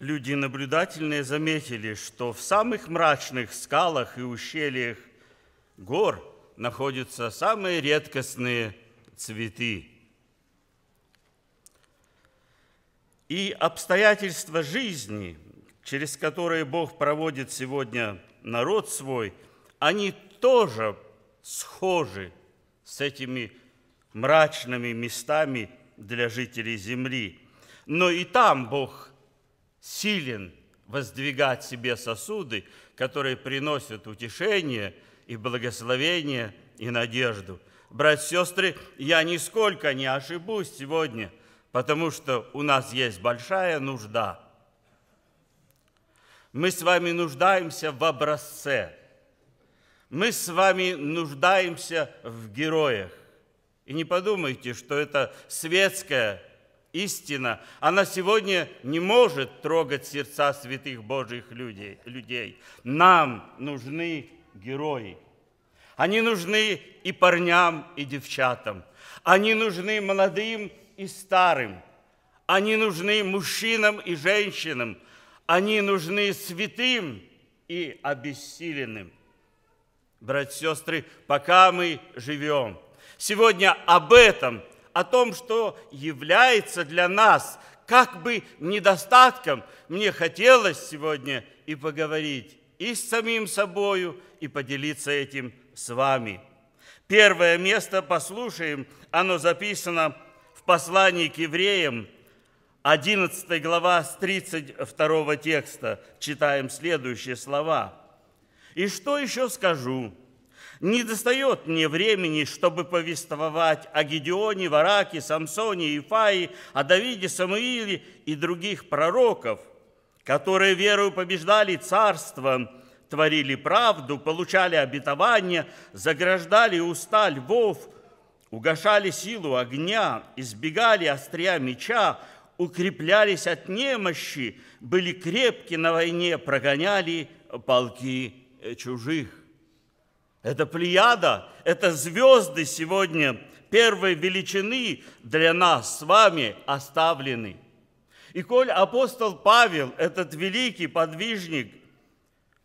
люди наблюдательные заметили, что в самых мрачных скалах и ущельях гор находятся самые редкостные цветы. И обстоятельства жизни, через которые Бог проводит сегодня народ свой, они тоже схожи с этими мрачными местами для жителей земли. Но и там Бог силен воздвигать себе сосуды, которые приносят утешение и благословение и надежду. Братья и сестры, я нисколько не ошибусь сегодня, потому что у нас есть большая нужда. Мы с вами нуждаемся в образце. Мы с вами нуждаемся в героях. И не подумайте, что это светская истина, она сегодня не может трогать сердца святых Божьих людей. людей. Нам нужны герои. Они нужны и парням, и девчатам. Они нужны молодым и старым. Они нужны мужчинам и женщинам. Они нужны святым и обессиленным. Братья и сестры, пока мы живем. Сегодня об этом – о том, что является для нас как бы недостатком, мне хотелось сегодня и поговорить и с самим собою, и поделиться этим с вами. Первое место, послушаем, оно записано в послании к евреям, 11 глава с 32 текста, читаем следующие слова. «И что еще скажу? Не достает мне времени, чтобы повествовать о Гедеоне, Вараке, Самсоне, Ифаи, о Давиде, Самуиле и других пророков, которые верою побеждали царство, творили правду, получали обетование, заграждали уста львов, угошали силу огня, избегали острия меча, укреплялись от немощи, были крепки на войне, прогоняли полки э, чужих. Это плеяда, это звезды сегодня первой величины для нас с вами оставлены. И коль апостол Павел, этот великий подвижник,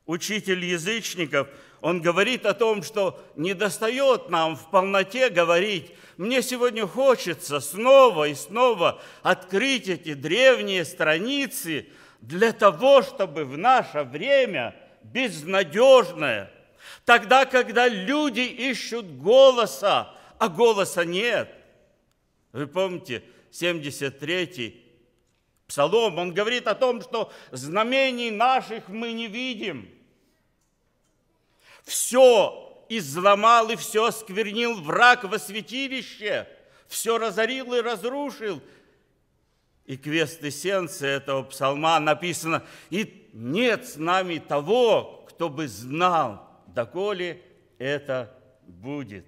учитель язычников, он говорит о том, что не достает нам в полноте говорить, мне сегодня хочется снова и снова открыть эти древние страницы для того, чтобы в наше время безнадежное – Тогда, когда люди ищут голоса, а голоса нет. Вы помните, 73-й Псалом, он говорит о том, что знамений наших мы не видим. Все изломал и все сквернил враг во святилище, все разорил и разрушил. И квестэссенция этого псалма написано, и нет с нами того, кто бы знал доколе это будет.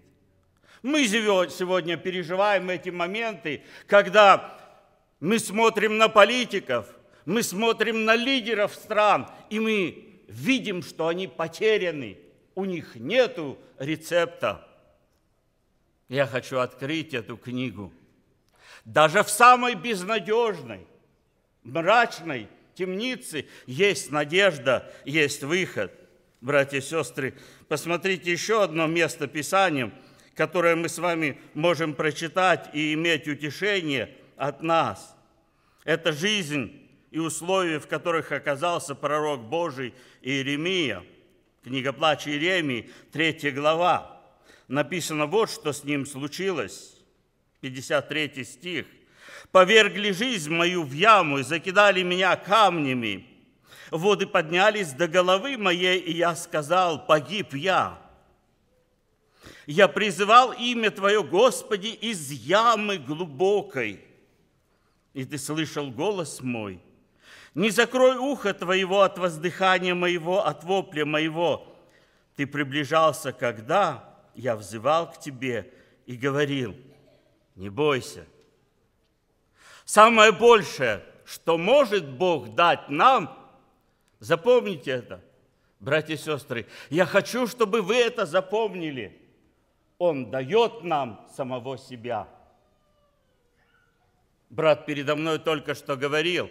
Мы сегодня переживаем эти моменты, когда мы смотрим на политиков, мы смотрим на лидеров стран, и мы видим, что они потеряны, у них нету рецепта. Я хочу открыть эту книгу. Даже в самой безнадежной, мрачной темнице есть надежда, есть выход – братья и сестры, посмотрите еще одно место Писания, которое мы с вами можем прочитать и иметь утешение от нас. Это жизнь и условия, в которых оказался пророк Божий Иеремия. Книга плача Иеремии, 3 глава. Написано вот, что с ним случилось. 53 стих. «Повергли жизнь мою в яму и закидали меня камнями, Воды поднялись до головы моей, и я сказал, погиб я. Я призывал имя Твое, Господи, из ямы глубокой. И Ты слышал голос мой. Не закрой ухо Твоего от воздыхания моего, от вопля моего. Ты приближался, когда я взывал к Тебе и говорил, не бойся. Самое большее, что может Бог дать нам, Запомните это, братья и сестры. Я хочу, чтобы вы это запомнили. Он дает нам самого себя. Брат передо мной только что говорил.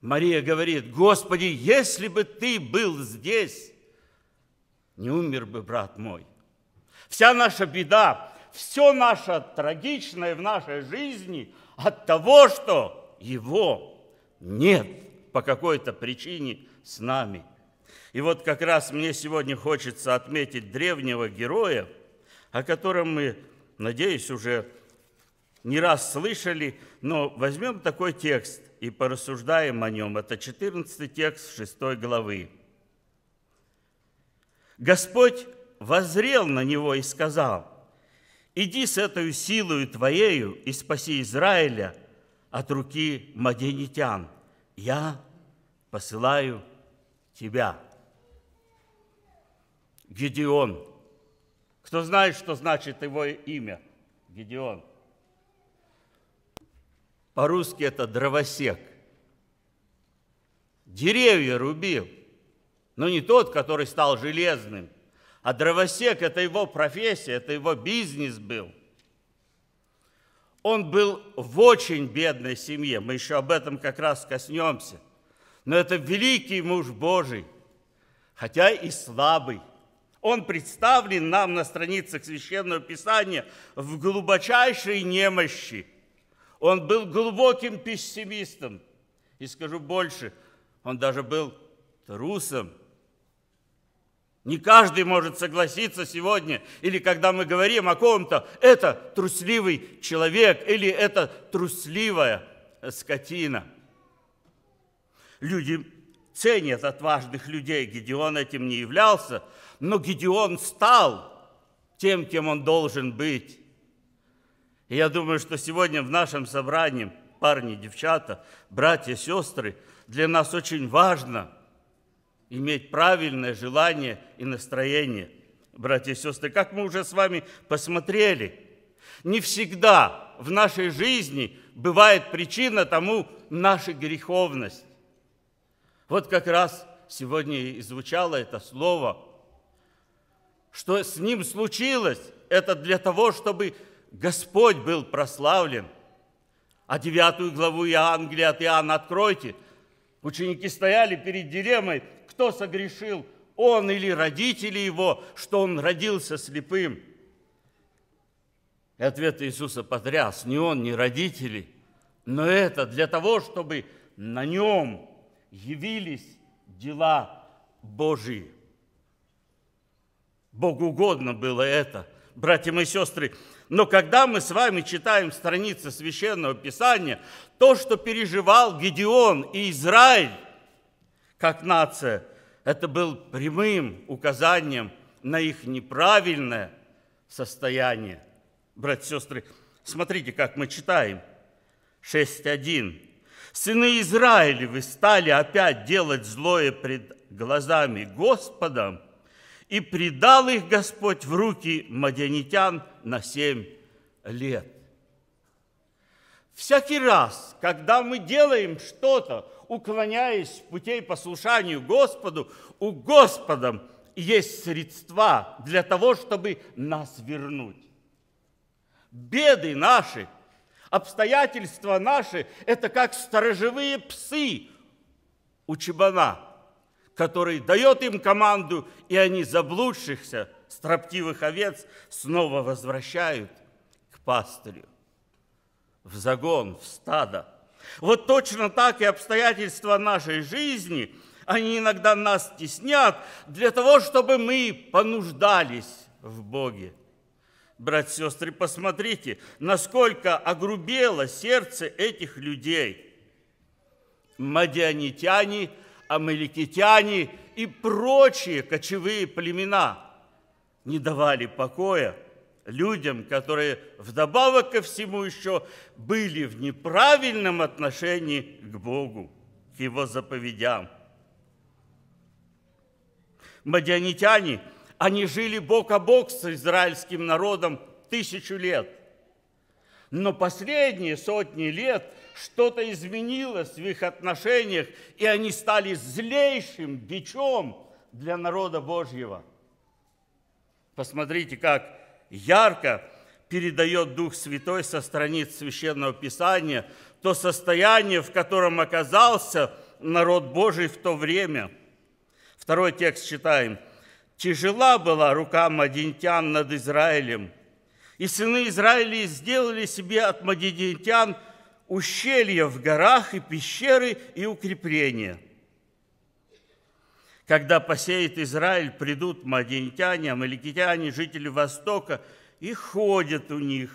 Мария говорит, Господи, если бы ты был здесь, не умер бы брат мой. Вся наша беда, все наше трагичное в нашей жизни от того, что его нет по какой-то причине с нами. И вот как раз мне сегодня хочется отметить древнего героя, о котором мы, надеюсь, уже не раз слышали, но возьмем такой текст и порассуждаем о нем. Это 14 текст 6 главы. Господь возрел на него и сказал, «Иди с этой силою твоею и спаси Израиля от руки маденитян» я посылаю тебя. Гедеон. Кто знает, что значит его имя? Гедеон. По-русски это дровосек. Деревья рубил. Но не тот, который стал железным, а дровосек – это его профессия, это его бизнес был – он был в очень бедной семье, мы еще об этом как раз коснемся. Но это великий муж Божий, хотя и слабый. Он представлен нам на страницах Священного Писания в глубочайшей немощи. Он был глубоким пессимистом. И скажу больше, он даже был трусом. Не каждый может согласиться сегодня, или когда мы говорим о ком-то, это трусливый человек, или это трусливая скотина. Люди ценят отважных людей. Гедеон этим не являлся, но Гедеон стал тем, кем он должен быть. И я думаю, что сегодня в нашем собрании, парни, девчата, братья, сестры, для нас очень важно – иметь правильное желание и настроение. Братья и сестры, как мы уже с вами посмотрели, не всегда в нашей жизни бывает причина тому наша греховность. Вот как раз сегодня и звучало это слово. Что с ним случилось, это для того, чтобы Господь был прославлен. А девятую главу Евангелия от Иоанна откройте. Ученики стояли перед дилеммой – кто согрешил, он или родители его, что он родился слепым. И ответ Иисуса потряс, не он, не родители, но это для того, чтобы на нем явились дела Божии. Богу угодно было это, братья и сестры. Но когда мы с вами читаем страницы Священного Писания, то, что переживал Гедеон и Израиль, как нация, это был прямым указанием на их неправильное состояние. Братья и сестры, смотрите, как мы читаем. 6.1. «Сыны Израилевы стали опять делать злое пред глазами Господом, и предал их Господь в руки мадянитян на семь лет». Всякий раз, когда мы делаем что-то, уклоняясь путей послушанию Господу, у Господа есть средства для того, чтобы нас вернуть. Беды наши, обстоятельства наши – это как сторожевые псы у чебана, который дает им команду, и они заблудшихся, строптивых овец снова возвращают к пастырю в загон, в стадо. Вот точно так и обстоятельства нашей жизни, они иногда нас теснят для того, чтобы мы понуждались в Боге. Братья и сестры, посмотрите, насколько огрубело сердце этих людей. Мадианитяне, амаликитяне и прочие кочевые племена не давали покоя – людям, которые вдобавок ко всему еще были в неправильном отношении к Богу, к Его заповедям. Мадианитяне, они жили бок о бок с израильским народом тысячу лет. Но последние сотни лет что-то изменилось в их отношениях, и они стали злейшим бичом для народа Божьего. Посмотрите, как ярко передает Дух Святой со страниц Священного Писания то состояние, в котором оказался народ Божий в то время. Второй текст читаем. «Тяжела была рука мадинтян над Израилем, и сыны Израиля сделали себе от мадинтян ущелья в горах и пещеры и укрепления». Когда посеет Израиль, придут мадиентяне, амаликитяне, жители Востока, и ходят у них,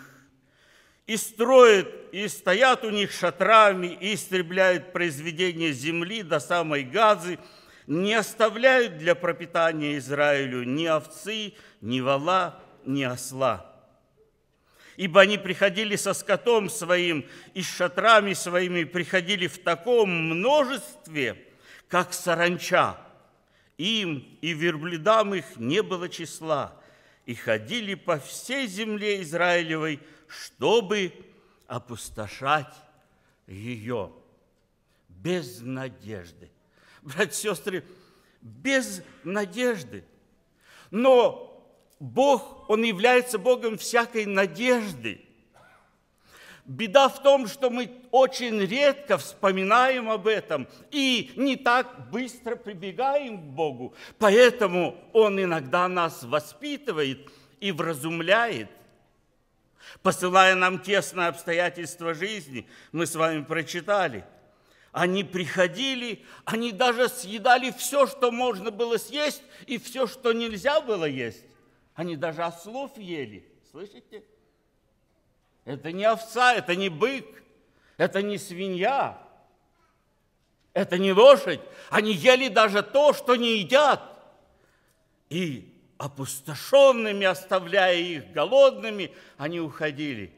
и строят, и стоят у них шатрами, и истребляют произведения земли до самой Газы, не оставляют для пропитания Израилю ни овцы, ни вала, ни осла. Ибо они приходили со скотом своим и с шатрами своими, приходили в таком множестве, как саранча – им и верблюдам их не было числа, и ходили по всей земле Израилевой, чтобы опустошать ее без надежды. Братья и сестры, без надежды. Но Бог, Он является Богом всякой надежды. Беда в том, что мы очень редко вспоминаем об этом и не так быстро прибегаем к Богу. Поэтому Он иногда нас воспитывает и вразумляет. Посылая нам тесные обстоятельства жизни, мы с вами прочитали. Они приходили, они даже съедали все, что можно было съесть, и все, что нельзя было есть. Они даже ослов ели. Слышите? Это не овца, это не бык, это не свинья, это не лошадь. Они ели даже то, что не едят. И опустошенными, оставляя их голодными, они уходили.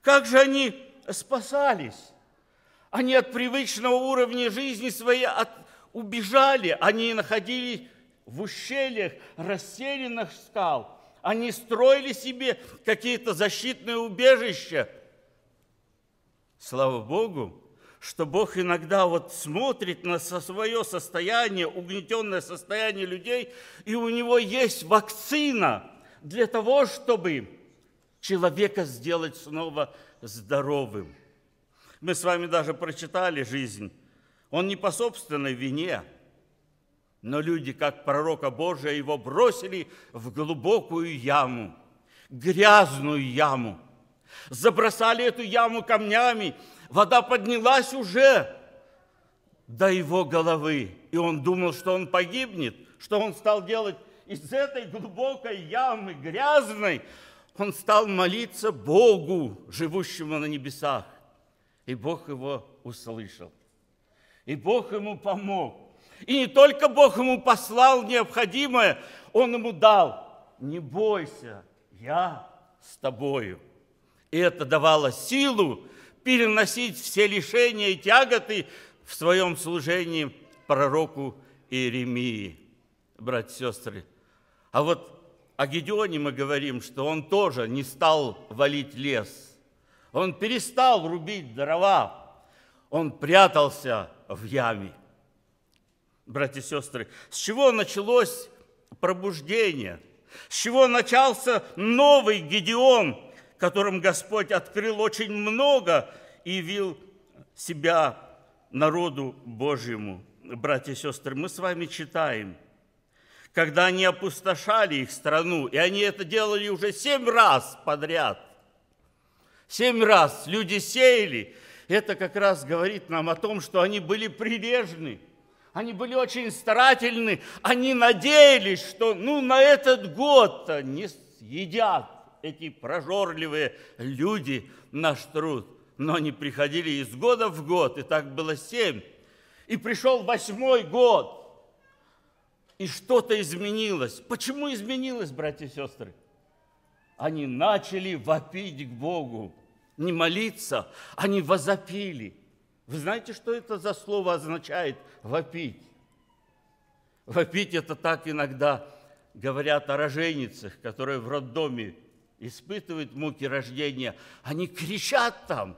Как же они спасались? Они от привычного уровня жизни своей от... убежали. Они находились в ущельях расселенных скал – они строили себе какие-то защитные убежища. Слава Богу, что Бог иногда вот смотрит на свое состояние, угнетенное состояние людей, и у него есть вакцина для того, чтобы человека сделать снова здоровым. Мы с вами даже прочитали жизнь. Он не по собственной вине – но люди, как пророка Божия, его бросили в глубокую яму, грязную яму. Забросали эту яму камнями, вода поднялась уже до его головы. И он думал, что он погибнет. Что он стал делать? Из этой глубокой ямы, грязной, он стал молиться Богу, живущему на небесах. И Бог его услышал. И Бог ему помог. И не только Бог ему послал необходимое, он ему дал. Не бойся, я с тобою. И это давало силу переносить все лишения и тяготы в своем служении пророку Иеремии, братья и сестры. А вот о Гедеоне мы говорим, что он тоже не стал валить лес. Он перестал рубить дрова. Он прятался в яме братья и сестры, с чего началось пробуждение, с чего начался новый Гедеон, которым Господь открыл очень много и явил себя народу Божьему. Братья и сестры, мы с вами читаем, когда они опустошали их страну, и они это делали уже семь раз подряд. Семь раз люди сеяли. Это как раз говорит нам о том, что они были прилежны – они были очень старательны, они надеялись, что ну, на этот год не съедят эти прожорливые люди наш труд. Но они приходили из года в год, и так было семь. И пришел восьмой год, и что-то изменилось. Почему изменилось, братья и сестры? Они начали вопить к Богу, не молиться, они возопили – вы знаете, что это за слово означает «вопить»? Вопить – это так иногда говорят о роженицах, которые в роддоме испытывают муки рождения. Они кричат там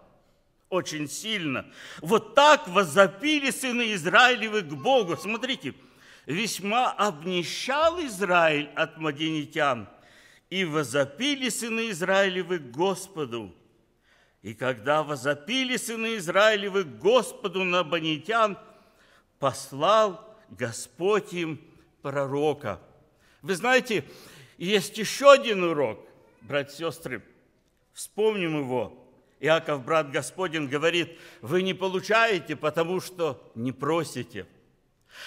очень сильно. Вот так возопили сыны Израилевы к Богу. Смотрите, весьма обнищал Израиль от маденитян, и возопили сыны Израилевы к Господу – и когда возопили сыны Израилевы Господу на Бонитян, послал Господь им пророка. Вы знаете, есть еще один урок, братья и сестры, вспомним его. Иаков, брат Господень, говорит, вы не получаете, потому что не просите.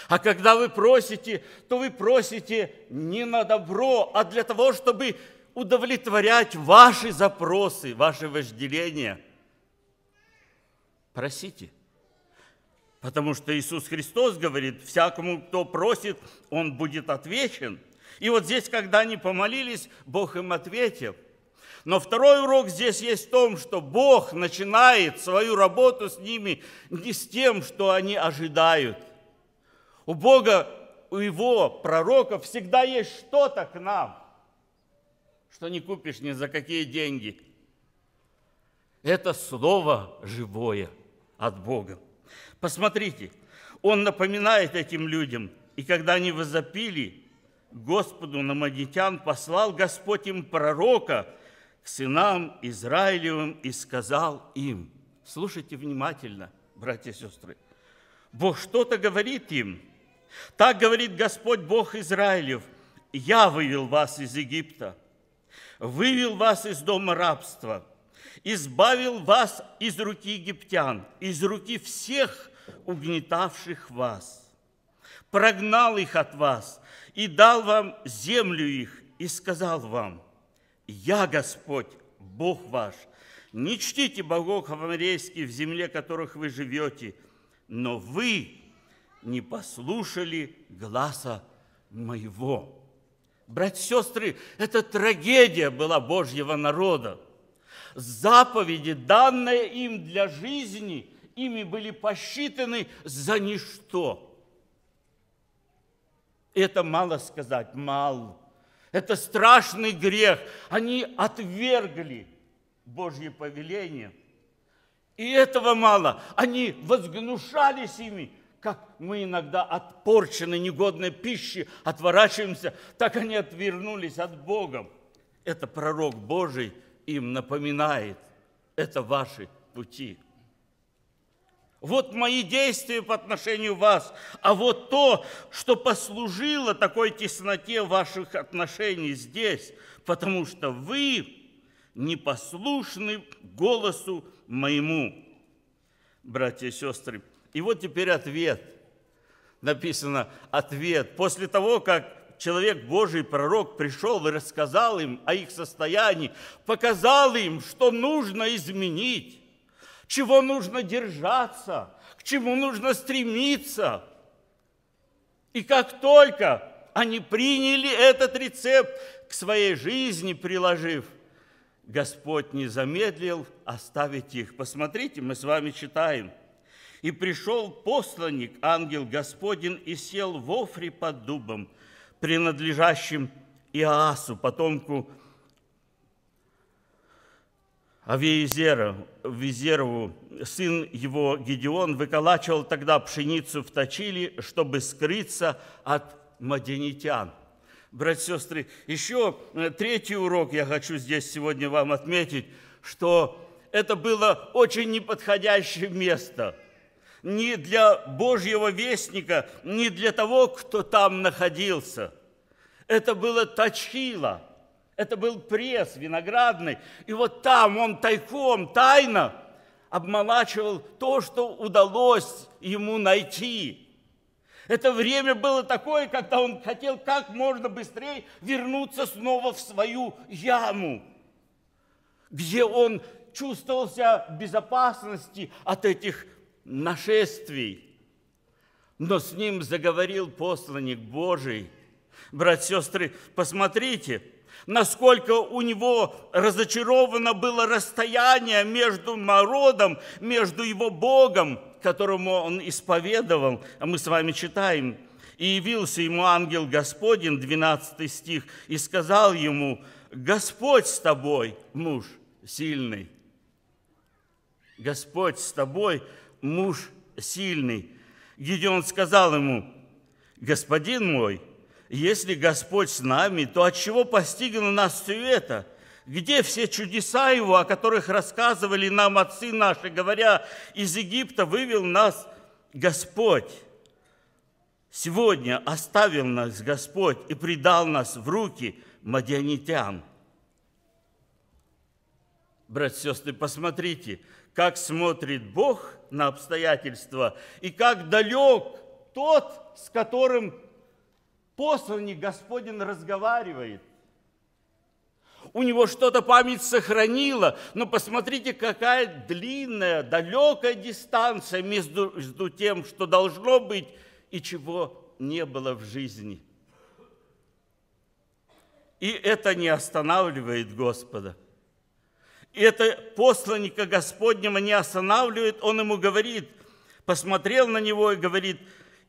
А когда вы просите, то вы просите не на добро, а для того, чтобы удовлетворять ваши запросы, ваши вожделения. Просите. Потому что Иисус Христос говорит, всякому, кто просит, он будет отвечен. И вот здесь, когда они помолились, Бог им ответил. Но второй урок здесь есть в том, что Бог начинает свою работу с ними не с тем, что они ожидают. У Бога, у Его пророков всегда есть что-то к нам – что не купишь ни за какие деньги. Это слово живое от Бога. Посмотрите, он напоминает этим людям, и когда они возопили Господу на Мадитян, послал Господь им пророка к сынам Израилевым и сказал им, слушайте внимательно, братья и сестры, Бог что-то говорит им. Так говорит Господь Бог Израилев, я вывел вас из Египта – вывел вас из дома рабства, избавил вас из руки египтян, из руки всех угнетавших вас, прогнал их от вас и дал вам землю их, и сказал вам, «Я Господь, Бог ваш, не чтите богов аморейских в земле, которых вы живете, но вы не послушали гласа моего». Братья и сестры, это трагедия была Божьего народа. Заповеди, данные им для жизни, ими были посчитаны за ничто. Это мало сказать, мало. Это страшный грех. Они отвергли Божье повеление. И этого мало. Они возгнушались ими, как мы иногда от порченной негодной пищи отворачиваемся, так они отвернулись от Бога. Это пророк Божий им напоминает. Это ваши пути. Вот мои действия по отношению вас, а вот то, что послужило такой тесноте ваших отношений здесь, потому что вы непослушны голосу моему. Братья и сестры, и вот теперь ответ. Написано ответ. После того, как человек Божий, пророк, пришел и рассказал им о их состоянии, показал им, что нужно изменить, чего нужно держаться, к чему нужно стремиться. И как только они приняли этот рецепт к своей жизни, приложив, Господь не замедлил оставить их. Посмотрите, мы с вами читаем – и пришел посланник, ангел Господень, и сел в Офре под дубом, принадлежащим Иоасу, потомку Авиезера, Визерову, сын его Гедеон, выколачивал тогда пшеницу в Точили, чтобы скрыться от маденитян. Братья и сестры, еще э, третий урок я хочу здесь сегодня вам отметить, что это было очень неподходящее место – ни для Божьего вестника, ни для того, кто там находился. Это было точило, это был пресс виноградный. И вот там он тайком, тайно обмолачивал то, что удалось ему найти – это время было такое, когда он хотел как можно быстрее вернуться снова в свою яму, где он чувствовал себя в безопасности от этих нашествий. Но с ним заговорил посланник Божий. Братья, сестры, посмотрите, насколько у него разочаровано было расстояние между народом, между его Богом, которому он исповедовал, а мы с вами читаем, «И явился ему ангел Господень», 12 стих, «и сказал ему, Господь с тобой, муж сильный». Господь с тобой, муж сильный. Гедеон сказал ему, «Господин мой, если Господь с нами, то от чего постигло нас все это? Где все чудеса Его, о которых рассказывали нам отцы наши, говоря, из Египта вывел нас Господь? Сегодня оставил нас Господь и предал нас в руки мадианитян». Братья и сестры, посмотрите, как смотрит Бог – на обстоятельства, и как далек тот, с которым посланник Господень разговаривает. У него что-то память сохранила, но посмотрите, какая длинная, далекая дистанция между, между тем, что должно быть, и чего не было в жизни. И это не останавливает Господа – и это посланника Господнего не останавливает, он ему говорит, посмотрел на него и говорит,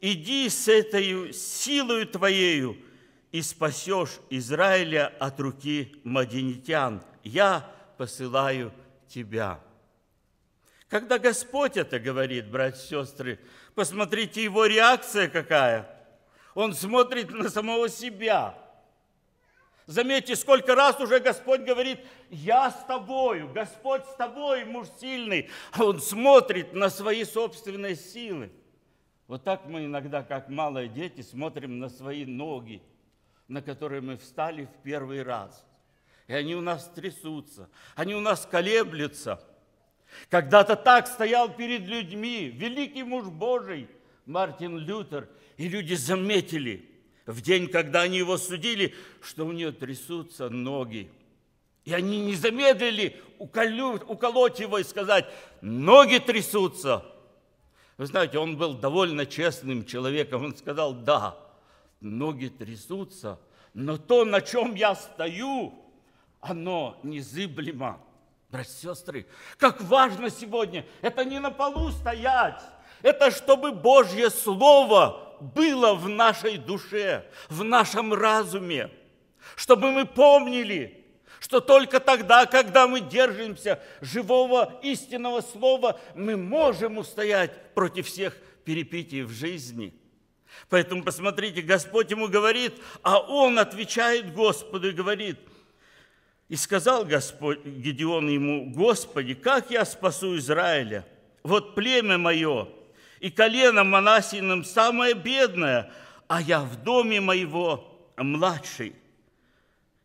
иди с этой силою твоею и спасешь Израиля от руки мадинитян. Я посылаю тебя. Когда Господь это говорит, братья и сестры, посмотрите его реакция какая. Он смотрит на самого себя – Заметьте, сколько раз уже Господь говорит, я с тобою, Господь с тобой, муж сильный. А он смотрит на свои собственные силы. Вот так мы иногда, как малые дети, смотрим на свои ноги, на которые мы встали в первый раз. И они у нас трясутся, они у нас колеблются. Когда-то так стоял перед людьми великий муж Божий Мартин Лютер, и люди заметили – в день, когда они его судили, что у нее трясутся ноги. И они не замедлили уколю, уколоть его и сказать, ноги трясутся. Вы знаете, он был довольно честным человеком. Он сказал, да, ноги трясутся, но то, на чем я стою, оно незыблемо. Братья и сестры, как важно сегодня, это не на полу стоять, это чтобы Божье Слово было в нашей душе, в нашем разуме, чтобы мы помнили, что только тогда, когда мы держимся живого истинного слова, мы можем устоять против всех перепитий в жизни. Поэтому посмотрите, Господь ему говорит, а он отвечает Господу и говорит, и сказал Господь, Гедеон ему, Господи, как я спасу Израиля? Вот племя мое, и колено монасиным самое бедное, а я в доме моего младший.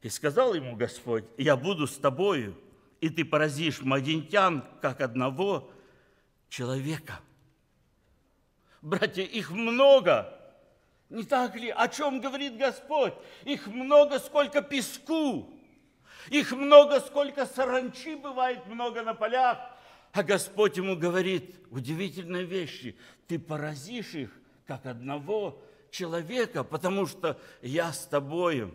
И сказал ему Господь, я буду с тобою, и ты поразишь мадинтян, как одного человека. Братья, их много, не так ли? О чем говорит Господь? Их много, сколько песку. Их много, сколько саранчи бывает много на полях. А Господь ему говорит удивительные вещи. Ты поразишь их, как одного человека, потому что я с тобою.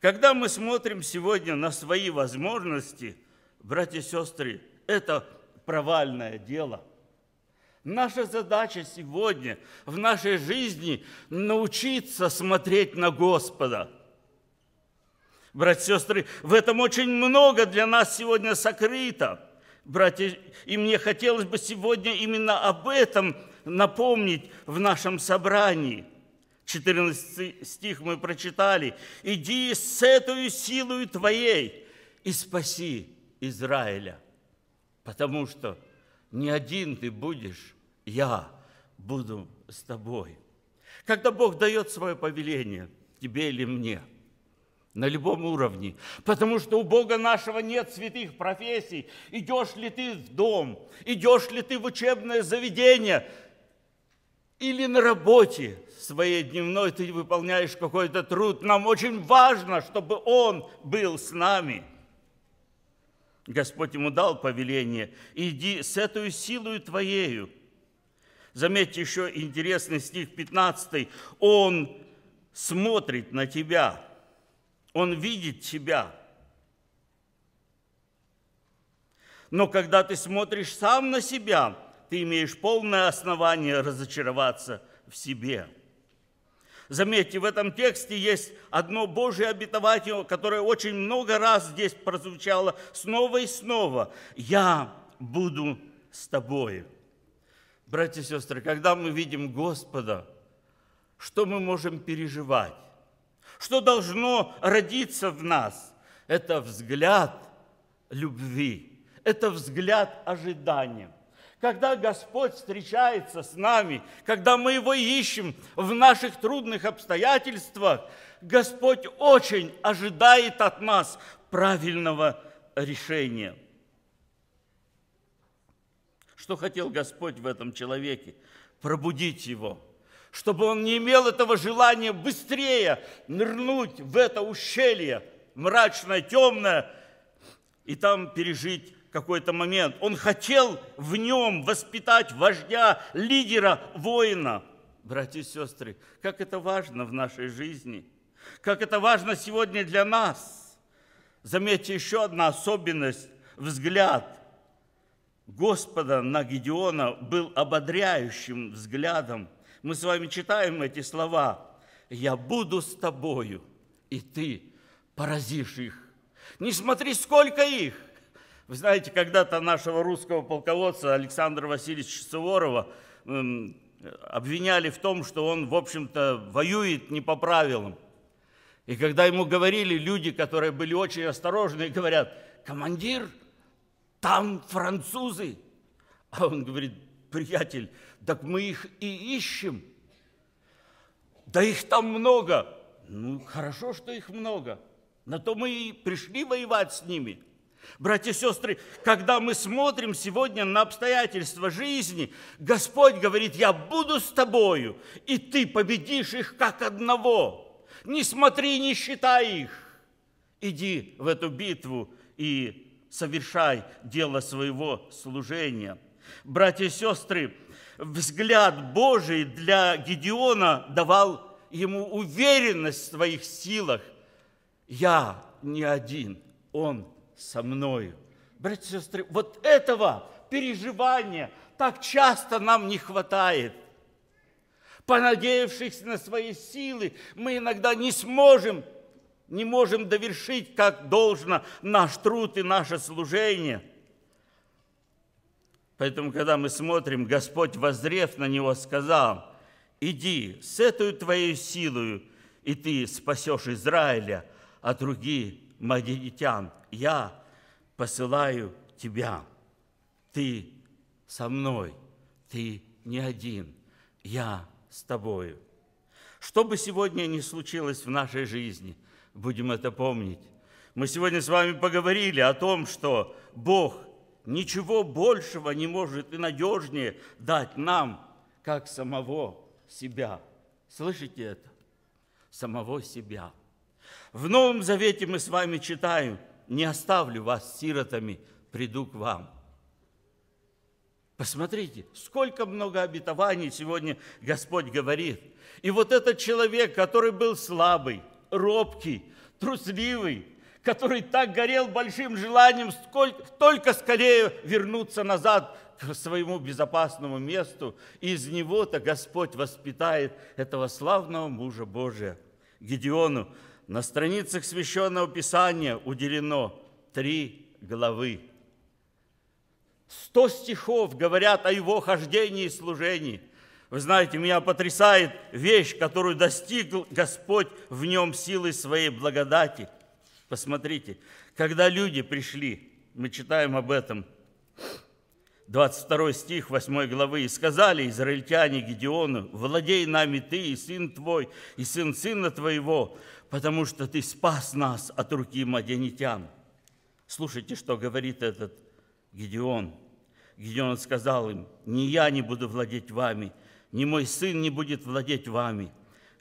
Когда мы смотрим сегодня на свои возможности, братья и сестры, это провальное дело. Наша задача сегодня в нашей жизни научиться смотреть на Господа – Братья и сестры, в этом очень много для нас сегодня сокрыто братья, и мне хотелось бы сегодня именно об этом напомнить в нашем собрании. 14 стих мы прочитали. «Иди с этой силой твоей и спаси Израиля, потому что не один ты будешь, я буду с тобой». Когда Бог дает свое повеление тебе или мне – на любом уровне, потому что у Бога нашего нет святых профессий. Идешь ли ты в дом, идешь ли ты в учебное заведение или на работе своей дневной ты выполняешь какой-то труд. Нам очень важно, чтобы Он был с нами. Господь ему дал повеление, иди с этой силою твоею. Заметьте еще интересный стих 15. Он смотрит на тебя он видит тебя. Но когда ты смотришь сам на себя, ты имеешь полное основание разочароваться в себе. Заметьте, в этом тексте есть одно Божье обетование, которое очень много раз здесь прозвучало снова и снова. «Я буду с тобой». Братья и сестры, когда мы видим Господа, что мы можем переживать? что должно родиться в нас. Это взгляд любви, это взгляд ожидания. Когда Господь встречается с нами, когда мы Его ищем в наших трудных обстоятельствах, Господь очень ожидает от нас правильного решения. Что хотел Господь в этом человеке? Пробудить его – чтобы он не имел этого желания быстрее нырнуть в это ущелье, мрачное, темное, и там пережить какой-то момент. Он хотел в нем воспитать вождя, лидера, воина. Братья и сестры, как это важно в нашей жизни, как это важно сегодня для нас. Заметьте еще одна особенность, взгляд Господа на Гедеона был ободряющим взглядом – мы с вами читаем эти слова. «Я буду с тобою, и ты поразишь их». Не смотри, сколько их. Вы знаете, когда-то нашего русского полководца Александра Васильевича Суворова эм, обвиняли в том, что он, в общем-то, воюет не по правилам. И когда ему говорили люди, которые были очень осторожны, говорят, командир, там французы. А он говорит, приятель, так мы их и ищем. Да их там много. Ну, хорошо, что их много. На то мы и пришли воевать с ними. Братья и сестры, когда мы смотрим сегодня на обстоятельства жизни, Господь говорит, я буду с тобою, и ты победишь их как одного. Не смотри, не считай их. Иди в эту битву и совершай дело своего служения – Братья и сестры, взгляд Божий для Гедеона давал ему уверенность в своих силах. Я не один, он со мною. Братья и сестры, вот этого переживания так часто нам не хватает. Понадеявшись на свои силы, мы иногда не сможем, не можем довершить, как должно, наш труд и наше служение – Поэтому, когда мы смотрим, Господь, возрев на него, сказал, «Иди с этой твоей силою, и ты спасешь Израиля, а другие мадинитян. Я посылаю тебя. Ты со мной, ты не один, я с тобою». Что бы сегодня ни случилось в нашей жизни, будем это помнить. Мы сегодня с вами поговорили о том, что Бог – ничего большего не может и надежнее дать нам, как самого себя. Слышите это? Самого себя. В Новом Завете мы с вами читаем, не оставлю вас сиротами, приду к вам. Посмотрите, сколько много обетований сегодня Господь говорит. И вот этот человек, который был слабый, робкий, трусливый, который так горел большим желанием сколько, только скорее вернуться назад к своему безопасному месту. И из него-то Господь воспитает этого славного мужа Божия. Гедеону на страницах Священного Писания уделено три главы. Сто стихов говорят о его хождении и служении – вы знаете, меня потрясает вещь, которую достиг Господь в нем силой своей благодати – Посмотрите, когда люди пришли, мы читаем об этом, 22 стих 8 главы, «И сказали израильтяне Гедеону, владей нами ты и сын твой, и сын сына твоего, потому что ты спас нас от руки мадянитян». Слушайте, что говорит этот Гедеон. Гедеон сказал им, «Не я не буду владеть вами, ни мой сын не будет владеть вами.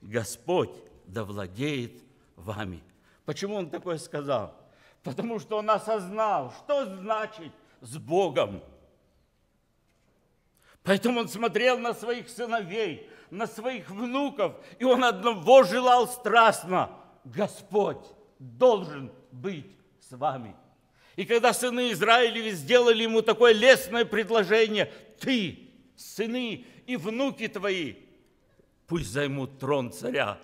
Господь да владеет вами». Почему он такое сказал? Потому что он осознал, что значит с Богом. Поэтому он смотрел на своих сыновей, на своих внуков, и он одного желал страстно. Господь должен быть с вами. И когда сыны Израилевы сделали ему такое лестное предложение, ты, сыны и внуки твои, пусть займут трон царя,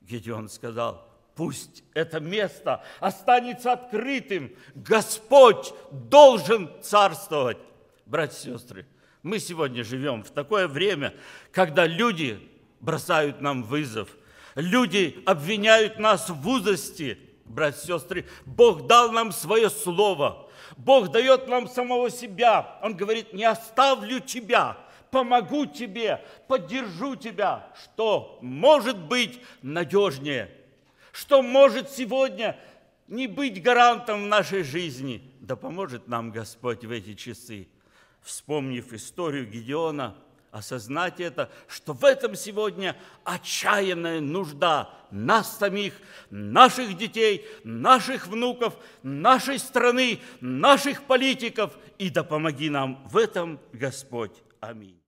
Гедеон сказал – Пусть это место останется открытым. Господь должен царствовать. Братья и сестры, мы сегодня живем в такое время, когда люди бросают нам вызов. Люди обвиняют нас в узости. Братья и сестры, Бог дал нам свое слово. Бог дает нам самого себя. Он говорит, не оставлю тебя, помогу тебе, поддержу тебя. Что может быть надежнее – что может сегодня не быть гарантом в нашей жизни. Да поможет нам Господь в эти часы. Вспомнив историю Гедеона, осознать это, что в этом сегодня отчаянная нужда нас самих, наших детей, наших внуков, нашей страны, наших политиков. И да помоги нам в этом Господь. Аминь.